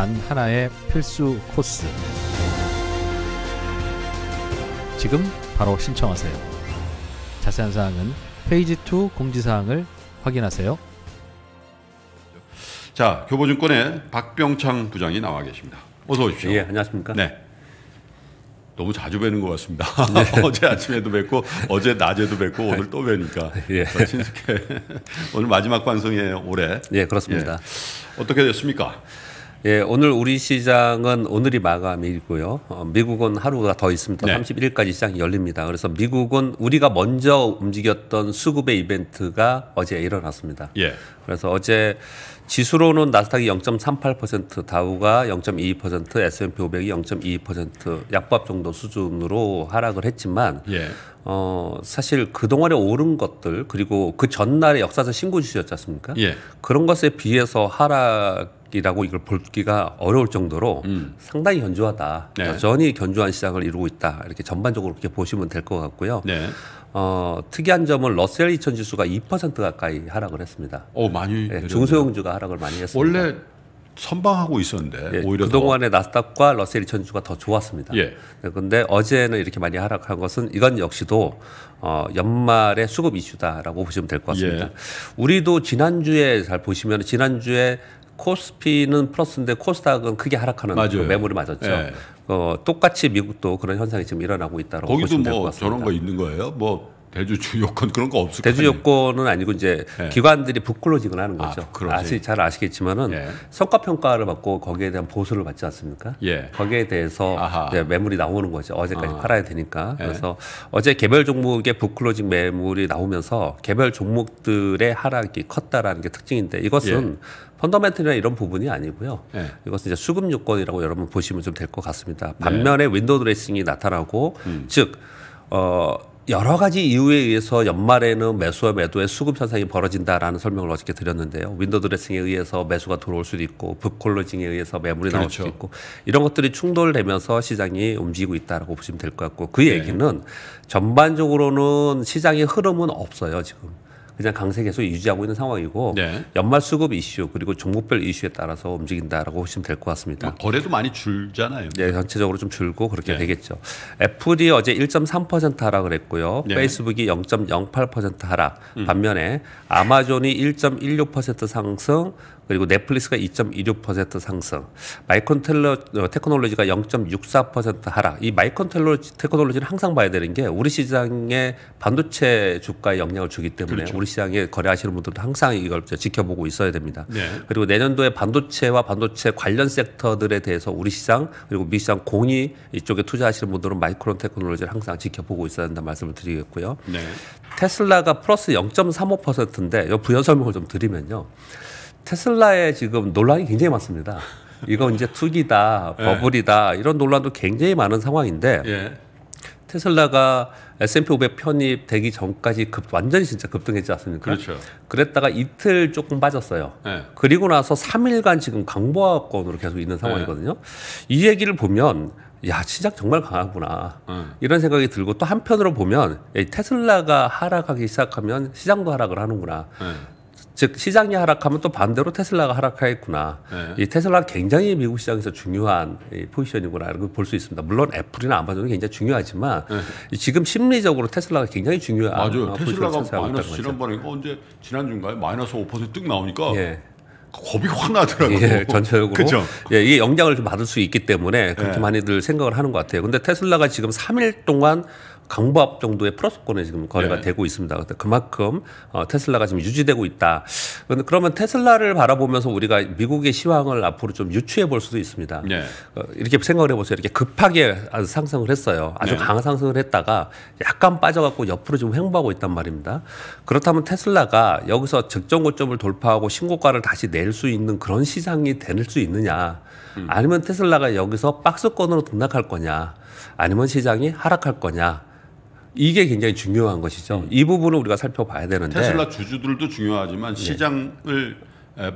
단 하나의 필수 코스. 지금 바로 신청하세요. 자세한 사항은 페이지 2 공지사항을 확인하세요. 자, 교보증권의 박병창 부장이 나와 계십니다. 어서 오십시오. 예, 안녕하십니까? 네. 너무 자주 뵈는 것 같습니다. 네. 어제 아침에도 뵙고 어제 낮에도 뵙고 오늘 또 뵈니까 예. 친숙해. 오늘 마지막 방송에 올해. 예, 그렇습니다. 예. 어떻게 됐습니까? 예, 오늘 우리 시장은 오늘이 마감이고요. 어, 미국은 하루가 더 있습니다. 네. 31일까지 시장이 열립니다. 그래서 미국은 우리가 먼저 움직였던 수급의 이벤트가 어제 일어났습니다. 예. 그래서 어제 지수로는 나스닥이 0.38%, 다우가 0.22%, S&P 500이 0.22% 약밥 정도 수준으로 하락을 했지만 예. 어, 사실 그동안에 오른 것들 그리고 그 전날에 역사상 신고 지수였지 않습니까? 예. 그런 것에 비해서 하락 기라고 이걸 볼기가 어려울 정도로 음. 상당히 견조하다. 네. 여전히 견조한 시장을 이루고 있다. 이렇게 전반적으로 이렇게 보시면 될 것 같고요. 네. 어, 특이한 점은 러셀 2000 지수가 2% 가까이 하락을 했습니다. 어, 많이 네, 중소형주가 하락을 많이 했습니다. 원래 선방하고 있었는데 예, 오히려 그동안의 나스닥과 러셀 2000주가 더 좋았습니다. 그런데 예. 네, 어제는 이렇게 많이 하락한 것은 이건 역시도 어, 연말의 수급 이슈다라고 보시면 될 것 같습니다. 예. 우리도 지난주에 잘 보시면 지난주에 코스피는 플러스인데 코스닥은 크게 하락하는 그 매물이 맞았죠. 예. 어, 똑같이 미국도 그런 현상이 지금 일어나고 있다고 보시면 될것 뭐 같습니다. 거기도 뭐 저런 거 있는 거예요? 뭐 대주 주요건 그런 거 없을 대주 요건은 아니고 이제 네. 기관들이 북클로징을 하는 아, 거죠. 아, 아시, 잘 아시겠지만은 예. 성과 평가를 받고 거기에 대한 보수를 받지 않습니까? 예. 거기에 대해서 매물이 나오는 거죠. 어제까지 아. 팔아야 되니까. 예. 그래서 어제 개별 종목의 북클로징 매물이 나오면서 개별 종목들의 하락이 컸다라는 게 특징인데 이것은 예. 펀더멘털이나 이런 부분이 아니고요. 네. 이것은 이제 수급 요건이라고 여러분 보시면 좀 될 것 같습니다. 네. 반면에 네. 윈도우 드레싱이 나타나고 음. 즉 어, 여러 가지 이유에 의해서 연말에는 매수와 매도의 수급 현상이 벌어진다라는 설명을 어저께 드렸는데요. 윈도우 드레싱에 의해서 매수가 들어올 수도 있고 북콜로징에 의해서 매물이 나올 그렇죠. 수도 있고 이런 것들이 충돌되면서 시장이 움직이고 있다라고 보시면 될 것 같고 그 얘기는 네. 전반적으로는 시장의 흐름은 없어요 지금. 그냥 강세 계속 유지하고 있는 상황이고 네. 연말 수급 이슈 그리고 종목별 이슈에 따라서 움직인다라고 보시면 될 것 같습니다. 뭐 거래도 많이 줄잖아요. 네, 전체적으로 좀 줄고 그렇게 네. 되겠죠. 애플이 어제 1.3% 하락 그랬고요. 네. 페이스북이 0.08% 하락. 음. 반면에 아마존이 1.16% 상승, 그리고 넷플릭스가 2.26% 상승, 마이콘 텔러 어, 테크놀로지가 0.64% 하락. 이 마이콘 텔러 테크놀로지는 항상 봐야 되는 게 우리 시장의 반도체 주가에 영향을 주기 때문에 그렇죠. 우리 시장에 거래하시는 분들도 항상 이걸 지켜보고 있어야 됩니다. 네. 그리고 내년도에 반도체와 반도체 관련 섹터들에 대해서 우리 시장 그리고 미 시장 공이 이쪽에 투자하시는 분들은 마이크론 테크놀로지를 항상 지켜보고 있어야 된다 말씀을 드리겠고요. 네. 테슬라가 플러스 0.35%인데 이 부연 설명을 좀 드리면요. 테슬라에 지금 논란이 굉장히 많습니다. 이거 이제 투기다, 예. 버블이다 이런 논란도 굉장히 많은 상황인데 예. 테슬라가 S&P 500 편입 되기 전까지 급, 완전히 진짜 급등했지 않습니까? 그렇죠. 그랬다가 이틀 조금 빠졌어요. 네. 그리고 나서 3일간 지금 강보합권으로 계속 있는 예. 상황이거든요. 네. 이 얘기를 보면 야 시장 정말 강하구나 네. 이런 생각이 들고 또 한편으로 보면 테슬라가 하락하기 시작하면 시장도 하락을 하는구나. 즉 시장이 하락하면 또 반대로 테슬라가 하락하겠구나. 네. 이 테슬라 굉장히 미국 시장에서 중요한 이 포지션이구나 이런걸 볼 수 있습니다. 물론 애플이나 아마존은 굉장히 중요하지만 네. 지금 심리적으로 테슬라가 굉장히 중요한 맞아요. 어, 테슬라가 마이너스 지난번에 어, 이거 언제 지난주인가요? 마이너스 5%뚝 나오니까 예. 겁이 확 나더라고요. 예, 전체적으로. 그쵸? 예, 이게 영향을 좀 받을 수 있기 때문에 그렇게 예. 많이들 생각을 하는 것 같아요. 근데 테슬라가 지금 3일 동안 강보합 정도의 플러스권에 지금 거래가 네. 되고 있습니다. 그만큼 어, 테슬라가 지금 유지되고 있다. 그런데 그러면 테슬라를 바라보면서 우리가 미국의 시황을 앞으로 좀 유추해 볼 수도 있습니다. 네. 어, 이렇게 생각을 해보세요. 이렇게 급하게 상승을 했어요. 아주 네. 강상승을 했다가 약간 빠져갖고 옆으로 지금 횡보하고 있단 말입니다. 그렇다면 테슬라가 여기서 적정 고점을 돌파하고 신고가를 다시 낼 수 있는 그런 시장이 될 수 있느냐? 음. 아니면 테슬라가 여기서 박스권으로 등락할 거냐? 아니면 시장이 하락할 거냐? 이게 굉장히 중요한 것이죠. 이 부분을 우리가 살펴봐야 되는데 테슬라 주주들도 중요하지만 시장을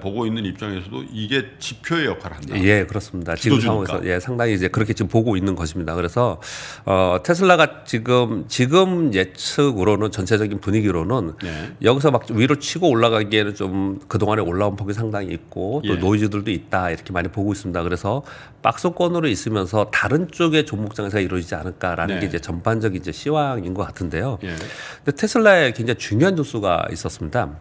보고 있는 입장에서도 이게 지표의 역할을 한다. 예, 그렇습니다. 지금 상황에서 예, 상당히 이제 그렇게 지금 보고 있는 것입니다. 그래서 어, 테슬라가 지금 지금 예측으로는 전체적인 분위기로는 예. 여기서 막 위로 치고 올라가기에는 좀 그동안에 올라온 폭이 상당히 있고 또 예. 노이즈들도 있다 이렇게 많이 보고 있습니다. 그래서 박스권으로 있으면서 다른 쪽의 종목 장세가 이루어지지 않을까라는 네. 게 이제 전반적인 이제 시황인 것 같은데요. 예. 근데 테슬라의 굉장히 중요한 뉴스가 있었습니다.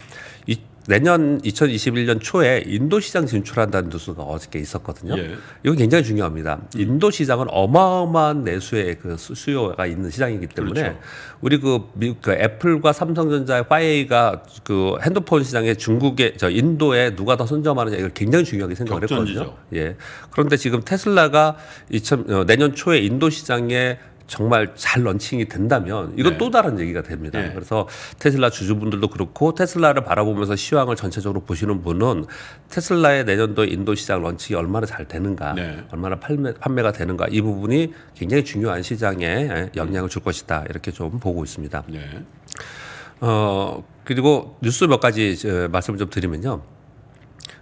이 내년 2021년 초에 인도 시장 진출한다는 뉴스가 어저께 있었거든요. 예. 이건 굉장히 중요합니다. 인도 시장은 어마어마한 내수의 그 수요가 있는 시장이기 때문에 그렇죠. 우리 그, 미국, 그 애플과 삼성전자의 화웨이가 그 핸드폰 시장에 중국에 저 인도에 누가 더 선점하느냐 이걸 굉장히 중요하게 생각을 격전지죠. 했거든요. 예. 그런데 지금 테슬라가 2000 어, 내년 초에 인도 시장에 정말 잘 런칭이 된다면 이건 네. 또 다른 얘기가 됩니다. 네. 그래서 테슬라 주주분들도 그렇고 테슬라를 바라보면서 시황을 전체적으로 보시는 분은 테슬라의 내년도 인도 시장 런칭이 얼마나 잘 되는가, 네. 얼마나 판매, 판매가 되는가 이 부분이 굉장히 중요한 시장에 영향을 줄 것이다 이렇게 좀 보고 있습니다. 네. 어 그리고 뉴스 몇 가지 말씀 을좀 드리면요.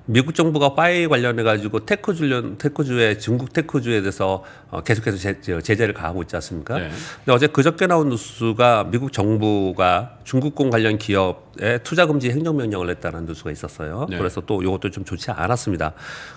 미국 정부가 파웨이 관련해 가지고 테크주 테크주에 중국 테크주에 대해서 어, 계속해서 제, 제재를 가하고 있지 않습니까? 네. 근데 어제 그저께 나온 뉴스가 미국 정부가 중국공 관련 기업에 투자 금지 행정 명령을 냈다는 뉴스가 있었어요. 네. 그래서 또 이것도 좀 좋지 않았습니다.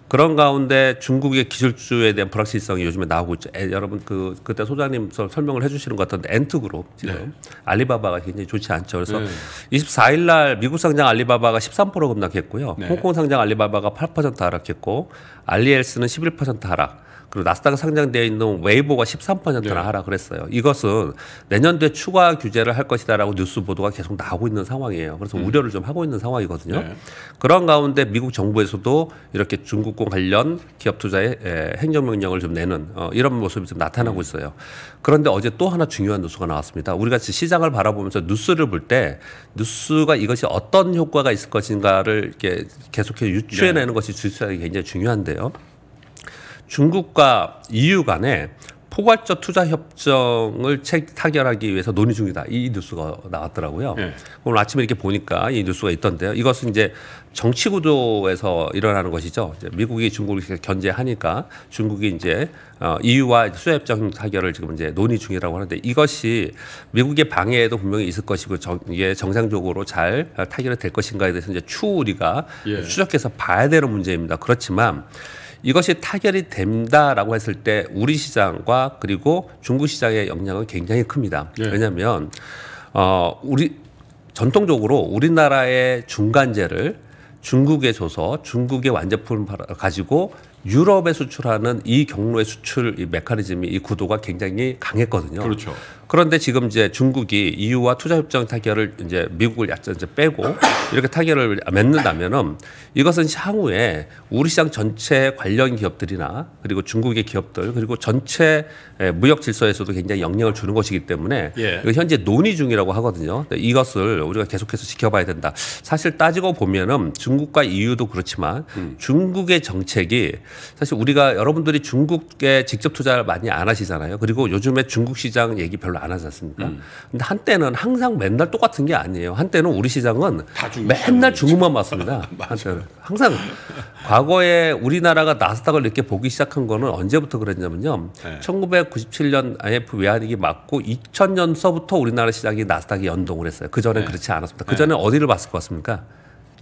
그런 가운데 중국의 기술주에 대한 불확실성이 요즘에 나오고 있죠. 에, 여러분 그 그때 소장님 설명을 해주시는 것 같은데 엔트 그룹 지금 네. 알리바바가 굉장히 좋지 않죠. 그래서 네. 24일 날 미국 상장 알리바바가 13% 급락했고요. 네. 홍콩 상장 알리바바가 8% 하락했고 알리엘스는 11% 하락. 그리고 나스닥 상장되어 있는 웨이보가 13%나 네. 하라 그랬어요. 이것은 내년도에 추가 규제를 할 것이다라고 뉴스 보도가 계속 나오고 있는 상황이에요. 그래서 음. 우려를 좀 하고 있는 상황이거든요. 네. 그런 가운데 미국 정부에서도 이렇게 중국공 관련 기업 투자에 행정명령을 좀 내는 어, 이런 모습이 좀 나타나고 음. 있어요. 그런데 어제 또 하나 중요한 뉴스가 나왔습니다. 우리가 시장을 바라보면서 뉴스를 볼 때 뉴스가 이것이 어떤 효과가 있을 것인가를 이렇게 계속해서 유추해내는 네. 것이 주식시장이 굉장히 중요한데요. 중국과 EU 간에 포괄적 투자 협정을 타결하기 위해서 논의 중이다. 이 뉴스가 나왔더라고요. 네. 오늘 아침에 이렇게 보니까 이 뉴스가 있던데요. 이것은 이제 정치 구도에서 일어나는 것이죠. 미국이 중국을 견제하니까 중국이 이제 EU와 어, 수협정 타결을 지금 이제 논의 중이라고 하는데 이것이 미국의 방해에도 분명히 있을 것이고 정, 이게 정상적으로 잘 타결이 될 것인가에 대해서 이제 추후 우리가 예. 추적해서 봐야 되는 문제입니다. 그렇지만 이것이 타결이 된다라고 했을 때 우리 시장과 그리고 중국 시장의 영향은 굉장히 큽니다. 예. 왜냐하면 어 우리 전통적으로 우리나라의 중간재를 중국에 줘서 중국의 완제품을 가지고 유럽에 수출하는 이 경로의 수출 이 메커니즘이 이 구도가 굉장히 강했거든요. 그렇죠. 그런데 지금 이제 중국이 EU와 투자 협정 타결을 이제 미국을 약간 이제 빼고 이렇게 타결을 맺는다면은 이것은 향후에 우리 시장 전체 관련 기업들이나 그리고 중국의 기업들 그리고 전체 무역 질서에서도 굉장히 영향을 주는 것이기 때문에 예. 현재 논의 중이라고 하거든요. 이것을 우리가 계속해서 지켜봐야 된다. 사실 따지고 보면은 중국과 EU도 그렇지만 음. 중국의 정책이 사실 우리가 여러분들이 중국에 직접 투자를 많이 안 하시잖아요. 그리고 요즘에 중국 시장 얘기 별로 안 하지 않습니까? 음. 근데 한때는 항상 맨날 똑같은 게 아니에요. 한때는 우리 시장은 맨날 중국만 맞습니다. 항상 과거에 우리나라가 나스닥을 이렇게 보기 시작한 거는 언제부터 그랬냐면요. 네. 1997년 i f 외환위기 맞고 2000년서부터 우리나라 시장이 나스닥이 연동을 했어요. 그 전에 네. 그렇지 않았습니다. 그 전에 네. 어디를 봤을 것 같습니까?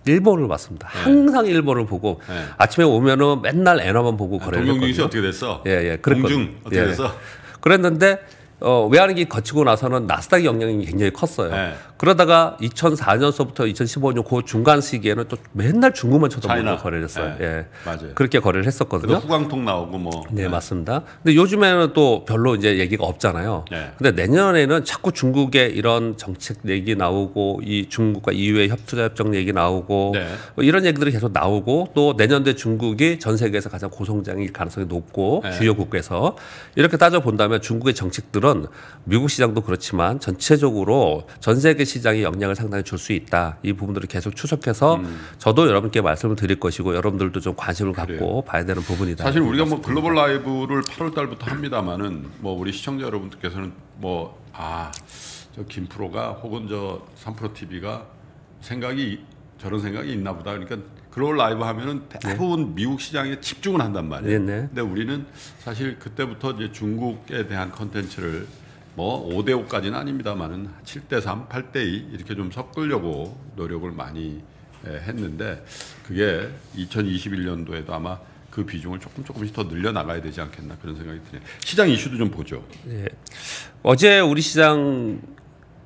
일본을 봤습니다. 네. 항상 일본을 보고 네. 아침에 오면은 맨날 엔화만 보고 그래요. 아, 동경 어떻게 됐어? 예, 예. 그랬거든요. 공중 어떻게 예. 됐어? 그랬는데 어, 외환위기 거치고 나서는 나스닥 영향이 굉장히 컸어요. 네. 그러다가 2004년서부터 2015년 그 중간 시기에는 또 맨날 중국만 쳐다보고 거래를 했어요. 네. 예. 맞아요. 그렇게 거래를 했었거든요. 후광통 나오고 뭐. 네, 네, 맞습니다. 근데 요즘에는 또 별로 이제 얘기가 없잖아요. 네. 근데 내년에는 자꾸 중국의 이런 정책 얘기 나오고 이 중국과 EU의 협투 협정 얘기 나오고 네. 뭐 이런 얘기들이 계속 나오고 또 내년도에 중국이 전 세계에서 가장 고성장일 가능성이 높고 네. 주요 국에서 이렇게 따져 본다면 중국의 정책들은 보면 미국 시장도 그렇지만 전체적으로 전 세계 시장에 영향을 상당히 줄 수 있다. 이 부분들을 계속 추적해서 음. 저도 여러분께 말씀을 드릴 것이고 여러분들도 좀 관심을 그래요. 봐야 되는 부분이다. 사실 우리가 뭐 글로벌 라이브를 8월 달부터 합니다마는 뭐 우리 시청자 여러분들께서는 뭐 아 저 김프로가 혹은 저 삼프로 TV가 생각이 저런 생각이 있나 보다. 그러니까 글로벌 라이브 하면은 대부분 네. 미국 시장에 집중을 한단 말이에요. 네네. 네. 근데 우리는 사실 그때부터 이제 중국에 대한 컨텐츠를 뭐 5대 5까지는 아닙니다만은 7대 3, 8대 2 이렇게 좀 섞으려고 노력을 많이 예, 했는데 그게 2021년도에도 아마 그 비중을 조금 조금씩 더 늘려 나가야 되지 않겠나 그런 생각이 드네요. 시장 이슈도 좀 보죠. 네. 어제 우리 시장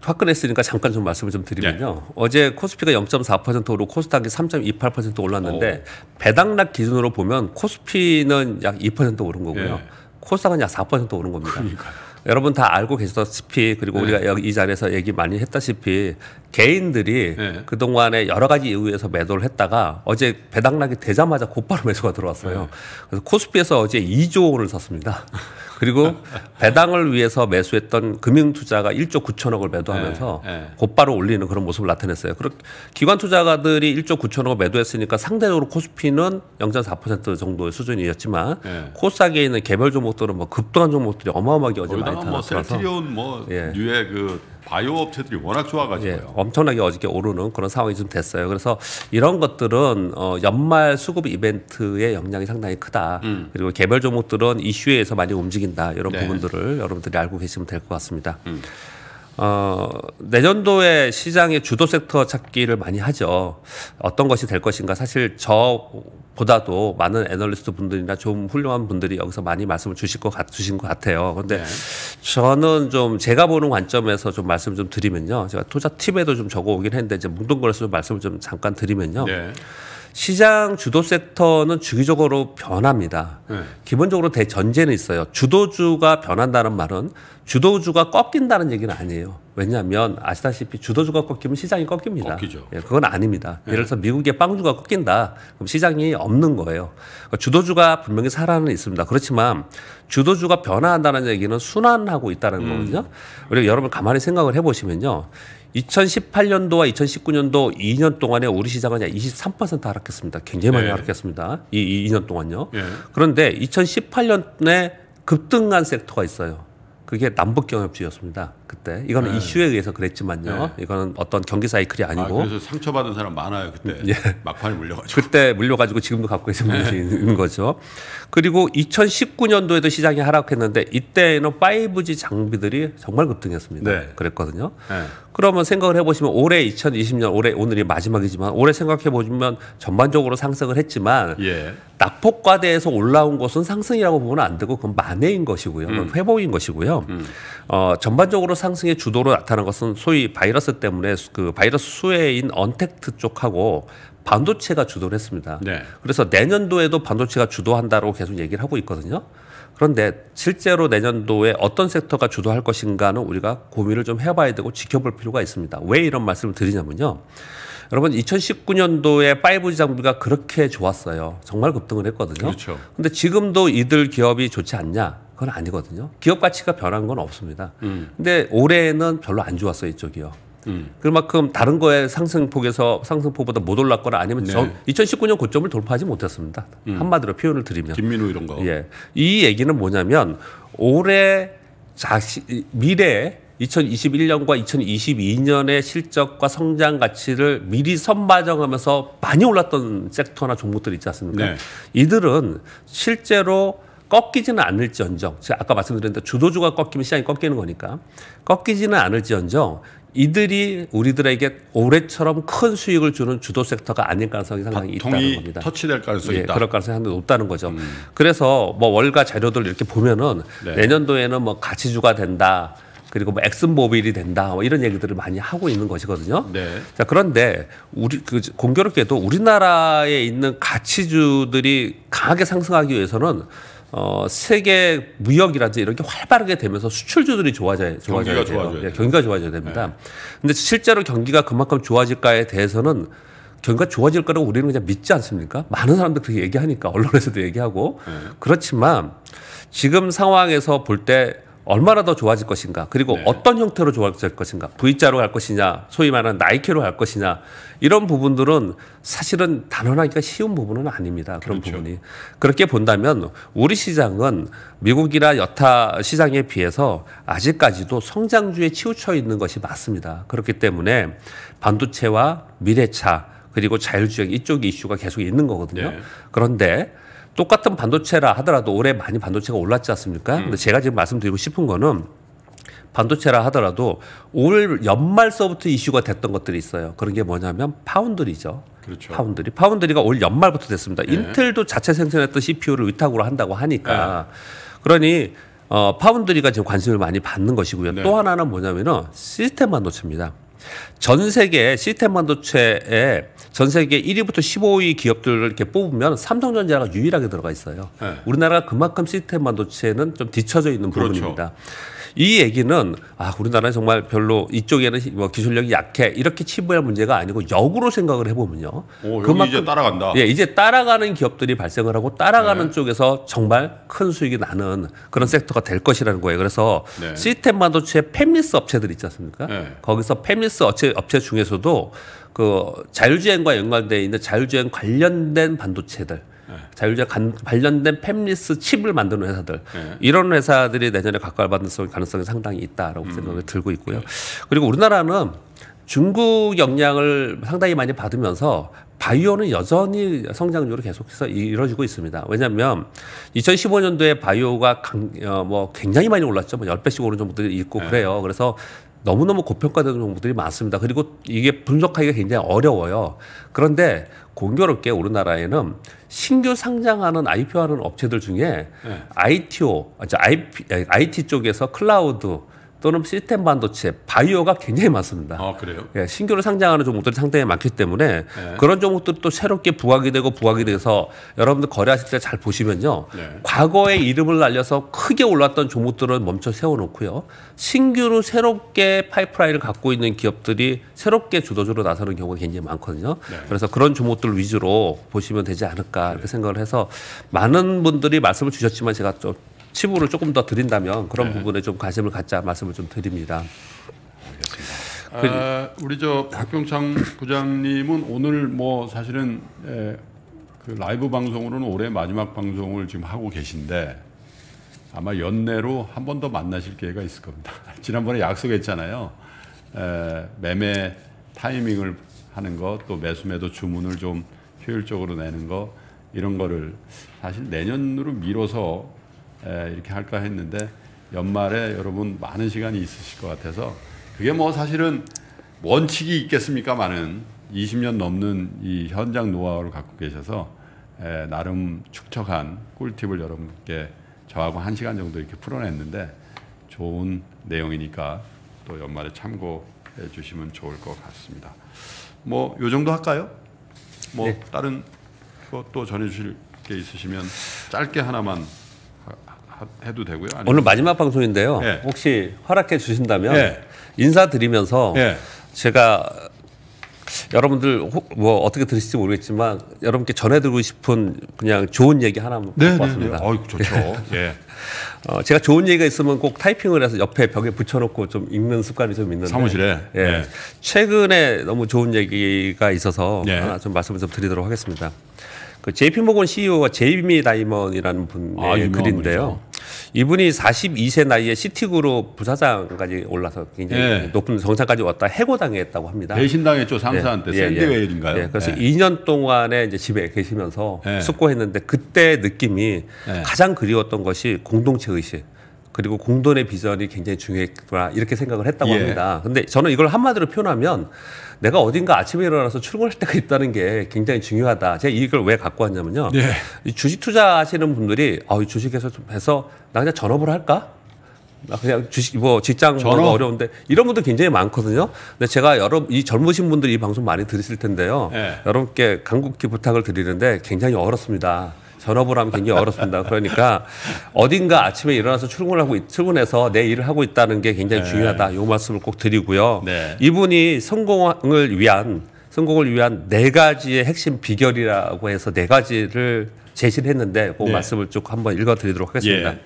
화끈했으니까 잠깐 좀 말씀을 좀 드리면요. 예. 어제 코스피가 0.4%로 코스닥이 3.28% 올랐는데 오. 배당락 기준으로 보면 코스피는 약 2% 오른 거고요. 예. 코스닥은 약 4% 오른 겁니다. 그러니까요. 여러분 다 알고 계시다시피 그리고 네. 우리가 여기 이 자리에서 얘기 많이 했다시피 개인들이 네. 그동안에 여러 가지 이유에서 매도를 했다가 어제 배당락이 되자마자 곧바로 매수가 들어왔어요. 네. 그래서 코스피에서 어제 2조 원을 샀습니다. 그리고 배당을 위해서 매수했던 금융투자가 1조 9천억을 매도하면서 네, 네. 곧바로 올리는 그런 모습을 나타냈어요. 그리고 기관 투자가들이 1조 9천억을 매도했으니까 상대적으로 코스피는 0.4% 정도의 수준이었지만 네. 코스닥에 있는 개별 종목들은 뭐 급등한 종목들이 어마어마하게 어제 나타나서 뭐 뭐트리온뭐 예. 류의 그 바이오 업체들이 워낙 좋아가지고 예, 엄청나게 어저께 오르는 그런 상황이 좀 됐어요. 그래서 이런 것들은 어, 연말 수급 이벤트의 영향이 상당히 크다. 음. 그리고 개별 종목들은 이슈에서 많이 움직인다. 이런 네. 부분들을 여러분들이 알고 계시면 될 것 같습니다. 음. 어, 내년도에 시장의 주도 섹터 찾기를 많이 하죠. 어떤 것이 될 것인가. 사실 저보다도 많은 애널리스트 분들이나 좀 훌륭한 분들이 여기서 많이 말씀을 주실 것 같, 주신 것 같아요. 근데 네. 저는 좀 제가 보는 관점에서 좀 말씀 좀 드리면요. 제가 투자 팁에도 좀 적어오긴 했는데 이제 뭉뚱거려서 좀 말씀을 좀 잠깐 드리면요. 네. 시장 주도 섹터는 주기적으로 변합니다. 네. 기본적으로 대전제는 있어요. 주도주가 변한다는 말은 주도주가 꺾인다는 얘기는 아니에요. 왜냐하면 아시다시피 주도주가 꺾이면 시장이 꺾입니다. 꺾이죠. 예, 그건 아닙니다. 네. 예를 들어서 미국의 빵주가 꺾인다. 그럼 시장이 없는 거예요. 그러니까 주도주가 분명히 살아는 있습니다. 그렇지만 주도주가 변화한다는 얘기는 순환하고 있다는 음. 거거든요. 그리고 여러분 가만히 생각을 해보시면요. 2018년도와 2019년도 2년 동안에 우리 시장은 23% 하락했습니다. 굉장히 많이 네. 하락했습니다. 이 2년 동안요. 네. 그런데 2018년에 급등한 섹터가 있어요. 그게 남북 경협지였습니다. 그때. 이거는 네. 이슈에 의해서 그랬지만요. 네. 이거는 어떤 경기 사이클이 아, 아니고. 아, 그래서 상처받은 사람 많아요 그때. 예. 막판에 물려가지고. 그때 물려가지고 지금도 갖고 계신 분이 네. 있는 거죠. 그리고 2019년도에도 시장이 하락했는데 이때는 5G 장비들이 정말 급등했습니다. 네. 그랬거든요. 네. 그러면 생각을 해보시면 올해 2020년 올해 오늘이 마지막이지만 올해 생각해보시면 전반적으로 상승을 했지만 예. 낙폭과대에서 올라온 것은 상승이라고 보면 안 되고 그건 만회인 것이고요. 음. 회복인 것이고요. 음. 어, 전반적으로 상승의 주도로 나타난 것은 소위 바이러스 때문에 그 바이러스 수혜인 언택트 쪽하고 반도체가 주도를 했습니다. 네. 그래서 내년도에도 반도체가 주도한다고 계속 얘기를 하고 있거든요. 그런데 실제로 내년도에 어떤 섹터가 주도할 것인가는 우리가 고민을 좀 해봐야 되고 지켜볼 필요가 있습니다. 왜 이런 말씀을 드리냐면요. 여러분 2019년도에 5G 장비가 그렇게 좋았어요. 정말 급등을 했거든요. 그렇죠. 근데 지금도 이들 기업이 좋지 않냐? 그건 아니거든요. 기업 가치가 변한 건 없습니다. 음. 근데 올해는 별로 안 좋았어요, 이쪽이요. 음. 그만큼 다른 거에 상승폭에서 상승폭보다 못 올랐거나 아니면 네. 2019년 고점을 돌파하지 못했습니다. 음. 한마디로 표현을 드리면 김민우 이런 거. 예, 이 얘기는 뭐냐면 올해 자시, 미래 2021년과 2022년의 실적과 성장 가치를 미리 선반정하면서 많이 올랐던 섹터나 종목들 있지 않습니까? 네. 이들은 실제로 꺾이지는 않을지언정, 제가 아까 말씀드렸는데 주도주가 꺾이면 시장이 꺾이는 거니까 꺾이지는 않을지언정 이들이 우리들에게 올해처럼 큰 수익을 주는 주도 섹터가 아닐 가능성이 상당히 있다는 겁니다. 터치될 가능성이 예, 있다. 그럴 가능성이 상당히 높다는 거죠. 음. 그래서 뭐 월가 자료들 이렇게 보면은 네. 내년도에는 뭐 가치주가 된다. 그리고 뭐 엑슨모빌이 된다 뭐 이런 얘기들을 많이 하고 있는 것이거든요. 네. 자 그런데 우리 그 공교롭게도 우리나라에 있는 가치주들이 강하게 상승하기 위해서는 어, 세계 무역이라든지 이렇게 활발하게 되면서 수출주들이 좋아져야, 좋아져야 경기가 돼요. 좋아져야 예, 경기가 좋아져야 됩니다. 네. 근데 실제로 경기가 그만큼 좋아질까에 대해서는 경기가 좋아질 거라고 우리는 그냥 믿지 않습니까? 많은 사람들 그렇게 얘기하니까 언론에서도 얘기하고 네. 그렇지만 지금 상황에서 볼때 얼마나 더 좋아질 것인가 그리고 네. 어떤 형태로 좋아질 것인가 V자로 갈 것이냐 소위 말하는 나이키로 갈 것이냐 이런 부분들은 사실은 단언하기가 쉬운 부분은 아닙니다 그런 그렇죠. 부분이 그렇게 본다면 우리 시장은 미국이나 여타 시장에 비해서 아직까지도 성장주에 치우쳐 있는 것이 맞습니다 그렇기 때문에 반도체와 미래차 그리고 자율주행 이쪽 이슈가 계속 있는 거거든요 네. 그런데 똑같은 반도체라 하더라도 올해 많이 반도체가 올랐지 않습니까? 음. 근데 제가 지금 말씀드리고 싶은 거는 반도체라 하더라도 올 연말서부터 이슈가 됐던 것들이 있어요. 그런 게 뭐냐면 파운드리죠. 그렇죠. 파운드리. 파운드리가 올 연말부터 됐습니다. 네. 인텔도 자체 생산했던 CPU를 위탁으로 한다고 하니까 네. 그러니 어, 파운드리가 지금 관심을 많이 받는 것이고요. 네. 또 하나는 뭐냐면은 시스템 반도체입니다. 전 세계 시스템 반도체에 전 세계 1위부터 15위 기업들을 이렇게 뽑으면 삼성전자가 유일하게 들어가 있어요. 네. 우리나라가 그만큼 시스템 반도체는 좀 뒤쳐져 있는 그렇죠. 부분입니다. 이 얘기는 아 우리나라는 정말 별로 이쪽에는 뭐 기술력이 약해 이렇게 치부할 문제가 아니고 역으로 생각을 해보면요. 오, 그만큼 이제 따라간다. 예, 이제 따라가는 기업들이 발생을 하고 따라가는 네. 쪽에서 정말 큰 수익이 나는 그런 섹터가 될 것이라는 거예요. 그래서 네. 시스템 반도체 팹리스 업체들 있지 않습니까? 네. 거기서 팹리스 업체 업체 중에서도 그 자율주행과 연관돼 있는 자율주행 관련된 반도체들 자율주행 간, 관련된 팹리스 칩을 만드는 회사들 네. 이런 회사들이 내년에 각광받을 가능성이 상당히 있다라고 음. 생각을 들고 있고요. 그리고 우리나라는 중국 역량을 상당히 많이 받으면서 바이오는 여전히 성장률이 계속해서 이루어지고 있습니다. 왜냐하면 2015년도에 바이오가 강, 어, 뭐 굉장히 많이 올랐죠. 뭐 10배씩 오른 정도들이 있고 네. 그래요. 그래서 너무너무 고평가되는 정보들이 많습니다. 그리고 이게 분석하기가 굉장히 어려워요. 그런데 공교롭게 우리나라에는 신규 상장하는 IPO하는 업체들 중에 네. ITO, 아, IP, IT 쪽에서 클라우드 또는 시스템 반도체, 바이오가 굉장히 많습니다. 아, 그래요? 예, 신규로 상장하는 종목들이 상당히 많기 때문에 네. 그런 종목들이 또 새롭게 부각이 되고 부각이 돼서 여러분들 거래하실 때 잘 보시면요. 네. 과거의 이름을 날려서 크게 올랐던 종목들은 멈춰 세워놓고요. 신규로 새롭게 파이프라인을 갖고 있는 기업들이 새롭게 주도주로 나서는 경우가 굉장히 많거든요. 네. 그래서 그런 종목들 위주로 보시면 되지 않을까 이렇게 네. 생각을 해서 많은 분들이 말씀을 주셨지만 제가 좀 치부를 조금 더 드린다면 그런 네. 부분에 좀 관심을 갖자 말씀을 좀 드립니다. 알겠습니다. 그, 아, 우리 저박경창 부장님은 오늘 뭐 사실은 예, 그 라이브 방송으로는 올해 마지막 방송을 지금 하고 계신데 아마 연내로 한 번 더 만나실 기회가 있을 겁니다. 지난번에 약속했잖아요. 에, 예, 매매 타이밍을 하는 것, 또 매수매도 주문을 좀 효율적으로 내는 것, 이런 거를 사실 내년으로 미뤄서 이렇게 할까 했는데 연말에 여러분 많은 시간이 있으실 것 같아서 그게 뭐 사실은 원칙이 있겠습니까? 많은 20년 넘는 이 현장 노하우를 갖고 계셔서 나름 축척한 꿀팁을 여러분께 저하고 한 시간 정도 이렇게 풀어냈는데 좋은 내용이니까 또 연말에 참고해 주시면 좋을 것 같습니다. 뭐요 정도 할까요? 뭐 네. 다른 것도 전해 주실 게 있으시면 짧게 하나만 해도 되고요. 아니면... 오늘 마지막 방송인데요. 예. 혹시 허락해 주신다면 예. 인사드리면서 예. 제가 여러분들 뭐 어떻게 들으실지 모르겠지만 여러분께 전해드리고 싶은 그냥 좋은 얘기 하나 네, 네, 네, 왔습니다. 네, 좋죠. 예. 예. 어, 제가 좋은 얘기가 있으면 꼭 타이핑을 해서 옆에 벽에 붙여놓고 좀 읽는 습관이 좀 있는데 사무실에 예. 예. 최근에 너무 좋은 얘기가 있어서 예. 하나 좀 말씀을 좀 드리도록 하겠습니다. 그 JP 모건 CEO가 제이미 다이먼이라는 분의 아, 글인데요. 분이죠. 이분이 42세 나이에 시티그룹 부사장까지 올라서 굉장히 예. 높은 정상까지 왔다 해고당했다고 합니다. 배신당했죠 상사한테 예. 예, 예. 샌드웨일인가요? 예. 그래서 2년 예. 동안에 이제 집에 계시면서 숙고했는데 그때 느낌이 가장 그리웠던 것이 공동체 의식. 그리고 공돈의 비전이 굉장히 중요했구나 이렇게 생각을 했다고 합니다. 근데 저는 이걸 한마디로 표현하면 내가 어딘가 아침에 일어나서 출근할 때가 있다는 게 굉장히 중요하다. 제가 이걸 왜 갖고 왔냐면요. 네. 주식 투자하시는 분들이 아, 주식에서 해서 나 그냥 전업을 할까? 그냥 주식 뭐 직장 뭐가 어려운데 이런 분들 굉장히 많거든요. 근데 제가 여러 이 젊으신 분들이 이 방송 많이 들으실 텐데요. 네. 여러분께 간곡히 부탁을 드리는데 굉장히 어렵습니다. 전업을 하면 굉장히 어렵습니다. 그러니까 어딘가 아침에 일어나서 출근하고 출근해서 내 일을 하고 있다는 게 굉장히 네. 중요하다. 요 말씀을 꼭 드리고요. 네. 이분이 성공을 위한 성공을 위한 네 가지의 핵심 비결이라고 해서 네 가지를 제시를 했는데 그 네. 말씀을 쭉 한번 읽어드리도록 하겠습니다. 예.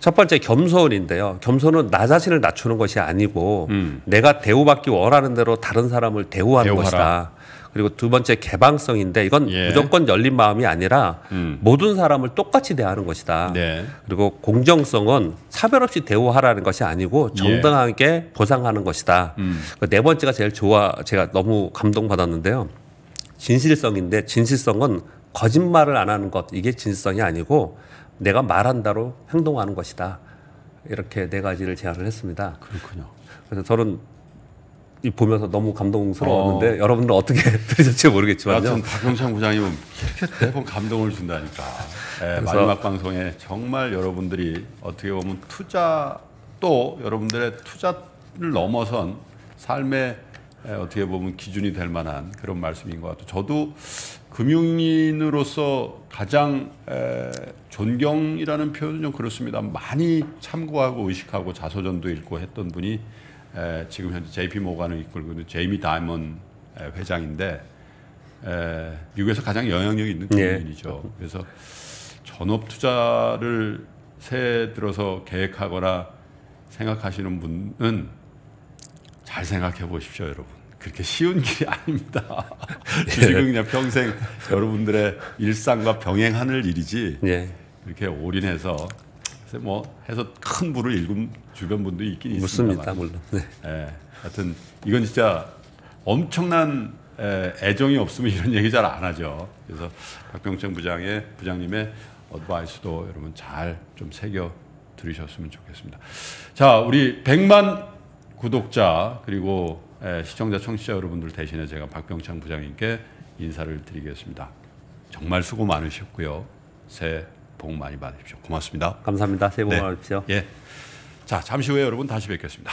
첫 번째 겸손인데요. 겸손은 나 자신을 낮추는 것이 아니고 음. 내가 대우받기 원하는 대로 다른 사람을 대우하는 대우하라. 것이다. 그리고 두 번째 개방성인데 이건 예. 무조건 열린 마음이 아니라 음. 모든 사람을 똑같이 대하는 것이다. 네. 그리고 공정성은 차별 없이 대우하라는 것이 아니고 예. 정당하게 예. 보상하는 것이다. 음. 그 네 번째가 제일 좋아 제가 너무 감동받았는데요. 진실성인데 진실성은 거짓말을 안 하는 것 이게 진실성이 아니고 내가 말한다로 행동하는 것이다. 이렇게 네 가지를 제안을 했습니다. 그렇군요. 그래서 저는 보면서 너무 감동스러웠는데 어. 여러분들 어떻게 들으셨지 모르겠지만요. 하여튼 박영찬 부장님은 이렇게 대번 감동을 준다니까. 네, 마지막 방송에 정말 여러분들이 어떻게 보면 투자 또 여러분들의 투자를 넘어선 삶의 예, 어떻게 보면 기준이 될 만한 그런 말씀인 것 같아요. 저도 금융인으로서 가장 에, 예, 존경이라는 표현은 좀 그렇습니다. 많이 참고하고 의식하고 자서전도 읽고 했던 분이 지금 현재 JP 모가는 이끌고 있는 제이미 다이먼 회장인데 미국에서 가장 영향력 있는 금융인이죠. 예. 그래서 전업 투자를 새 들어서 계획하거나 생각하시는 분은 잘 생각해 보십시오, 여러분. 그렇게 쉬운 길이 아닙니다. 예. 주식은 그냥 평생 여러분들의 일상과 병행하는 일이지. 예. 이렇게 올인해서 그래서 뭐 해서 큰 부를 읽은 주변 분도 있긴 있습니다. 물론. 네. 예, 하여튼 이건 진짜 엄청난 애정이 없으면 이런 얘기 잘 안 하죠. 그래서 박병창 부장의 부장님의 어드바이스도 여러분 잘 좀 새겨 들으셨으면 좋겠습니다. 자, 우리 100만 구독자 그리고 시청자 청취자 여러분들 대신에 제가 박병창 부장님께 인사를 드리겠습니다. 정말 수고 많으셨고요. 새해 복 많이 받으십시오. 고맙습니다. 감사합니다. 새해 복 많이 받으십시오. 네. 예. 자, 잠시 후에 여러분 다시 뵙겠습니다.